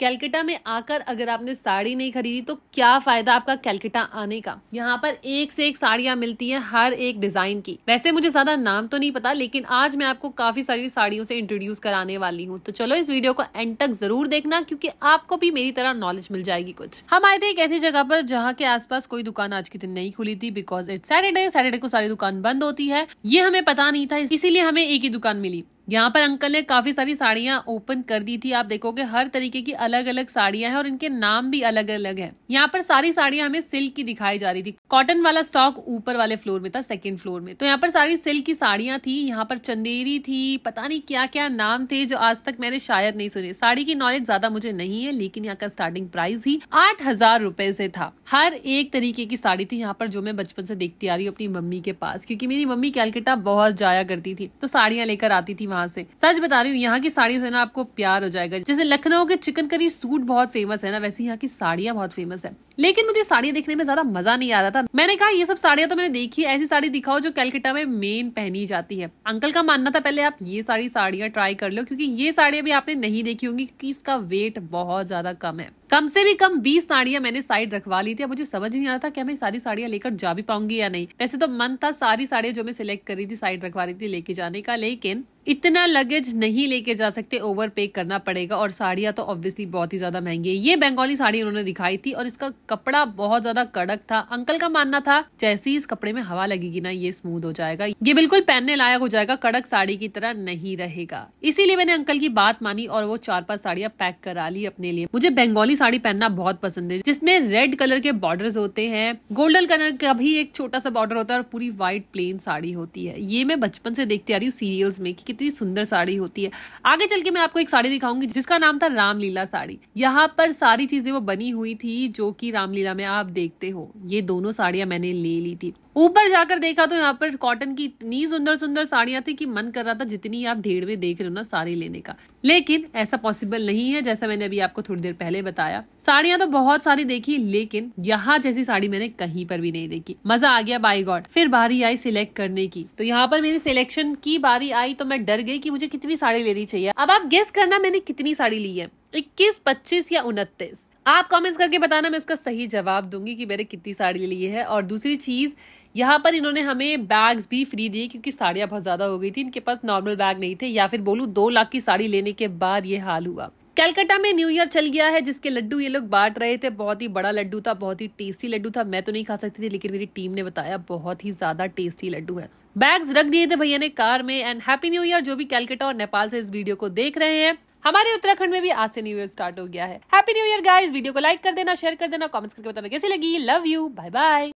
Calcutta में आकर अगर आपने साड़ी नहीं खरीदी तो क्या फायदा आपका कैलकटा आने का यहाँ पर एक से एक साड़ियाँ मिलती हैं हर एक डिजाइन की वैसे मुझे ज्यादा नाम तो नहीं पता लेकिन आज मैं आपको काफी सारी साड़ियों से इंट्रोड्यूस कराने वाली हूँ तो चलो इस वीडियो को एंड तक जरूर देखना क्योंकि आपको भी मेरी तरह नॉलेज मिल जाएगी कुछ हम आए थे एक ऐसी जगह पर जहाँ के आस कोई दुकान आज के दिन नहीं खुली थी बिकॉज इट सैटरडे सैटरडे को सारी दुकान बंद होती है ये हमें पता नहीं था इसीलिए हमें एक ही दुकान मिली यहाँ पर अंकल ने काफ़ी सारी साड़ियाँ ओपन कर दी थी आप देखोगे हर तरीके की अलग अलग साड़ियाँ हैं और इनके नाम भी अलग अलग हैं यहाँ पर सारी साड़ियाँ हमें सिल्क की दिखाई जा रही थी कॉटन वाला स्टॉक ऊपर वाले फ्लोर में था सेकंड फ्लोर में तो यहाँ पर सारी सिल्क की साड़ियाँ थी यहाँ पर चंदेरी थी पता नहीं क्या क्या नाम थे जो आज तक मैंने शायद नहीं सुने साड़ी की नॉलेज ज्यादा मुझे नहीं है लेकिन यहाँ का स्टार्टिंग प्राइस ही आठ हजार रूपए से था हर एक तरीके की साड़ी थी यहाँ पर जो मैं बचपन से देखती आ रही हूँ अपनी मम्मी के पास क्यूँकी मेरी मम्मी कैलकटा बहुत जाया करती थी तो साड़ियाँ लेकर आती थी वहां से सच बता रही हूँ यहाँ की साड़ी से ना आपको प्यार हो जाएगा जैसे लखनऊ के चिकन करी सूट बहुत फेमस है ना वैसे यहाँ की साड़ियाँ बहुत फेमस है लेकिन मुझे साड़ियाँ देखने में ज्यादा मजा नहीं आ रहा था मैंने कहा ये सब साड़ियाँ तो मैंने देखी ऐसी साड़ी दिखाओ जो कैलकटा में मेन पहनी जाती है अंकल का मानना था पहले आप ये सारी साड़ियाँ ट्राई कर लो क्योंकि ये साड़ियाँ भी आपने नहीं देखी होंगी क्योंकि इसका वेट बहुत ज्यादा कम है कम से भी कम 20 साड़ियां मैंने साइड रखवा ली थी मुझे समझ नहीं आ रहा था कि मैं सारी साड़ियां लेकर जा भी पाऊंगी या नहीं वैसे तो मन था सारी साड़ियां जो मैं सिलेक्ट करी थी साइड रखवा रही थी लेके जाने का लेकिन इतना लगेज नहीं लेके जा सकते ओवर पे करना पड़ेगा और साड़ियां तो ऑब्वियसली बहुत ही ज्यादा महंगी है ये बंगाली साड़ी उन्होंने दिखाई थी और इसका कपड़ा बहुत ज्यादा कड़क था अंकल का मानना था जैसे ही इस कपड़े में हवा लगेगी ना ये स्मूथ हो जाएगा ये बिल्कुल पहनने लायक हो जाएगा कड़क साड़ी की तरह नहीं रहेगा इसीलिए मैंने अंकल की बात मानी और वो चार पांच साड़ियाँ पैक करा ली अपने लिए मुझे बंगाली साड़ी पहनना बहुत पसंद है जिसमे रेड कलर के बॉर्डर होते हैं गोल्डन कलर का भी एक छोटा सा बॉर्डर होता है और पूरी व्हाइट प्लेन साड़ी होती है ये मैं बचपन से देखती आ रही हूँ सीरियल्स में की कितनी सुंदर साड़ी होती है आगे चल के मैं आपको एक साड़ी दिखाऊंगी जिसका नाम था रामलीला साड़ी यहाँ पर सारी चीजें वो बनी हुई थी जो की रामलीला में आप देखते हो ये दोनों साड़ियां मैंने ले ली थी ऊपर जाकर देखा तो यहाँ पर कॉटन की इतनी सुंदर सुंदर साड़ियां थी कि मन कर रहा था जितनी आप ढेर में देख रहे हो ना साड़ी लेने का लेकिन ऐसा पॉसिबल नहीं है जैसा मैंने अभी आपको थोड़ी देर पहले बताया साड़ियां तो बहुत सारी देखी लेकिन यहाँ जैसी साड़ी मैंने कहीं पर भी नहीं देखी मजा आ गया बाई गॉड फिर बारी आई सिलेक्ट करने की तो यहाँ पर मेरी सिलेक्शन की बारी आई तो मैं डर गई की मुझे कितनी साड़ी लेनी चाहिए अब आप गेस्ट करना मैंने कितनी साड़ी ली है इक्कीस पच्चीस या उनतीस आप कमेंट्स करके बताना मैं उसका सही जवाब दूंगी कि मेरे कितनी साड़ी ली है और दूसरी चीज़ यहाँ पर इन्होंने हमें बैग्स भी फ्री दिए क्योंकि साड़ियाँ बहुत ज़्यादा हो गई थी इनके पास नॉर्मल बैग नहीं थे या फिर बोलू दो लाख की साड़ी लेने के बाद ये हाल हुआ कलकत्ता में न्यू ईयर चल गया है जिसके लड्डू ये लोग बांट रहे थे बहुत ही बड़ा लड्डू था बहुत ही टेस्टी लड्डू था मैं तो नहीं खा सकती थी लेकिन मेरी टीम ने बताया बहुत ही ज़्यादा टेस्टी लड्डू है बैग्स रख दिए थे भैया ने कार में एंड हैप्पी न्यू ईयर जो भी कलकत्ता और नेपाल से इस वीडियो को देख रहे हैं हमारे उत्तराखंड में भी आज से न्यू ईयर स्टार्ट हो गया है happy new year guys video को लाइक कर देना शेयर कर देना कमेंट्स करके बताना कैसी लगी लव यू बाय बाय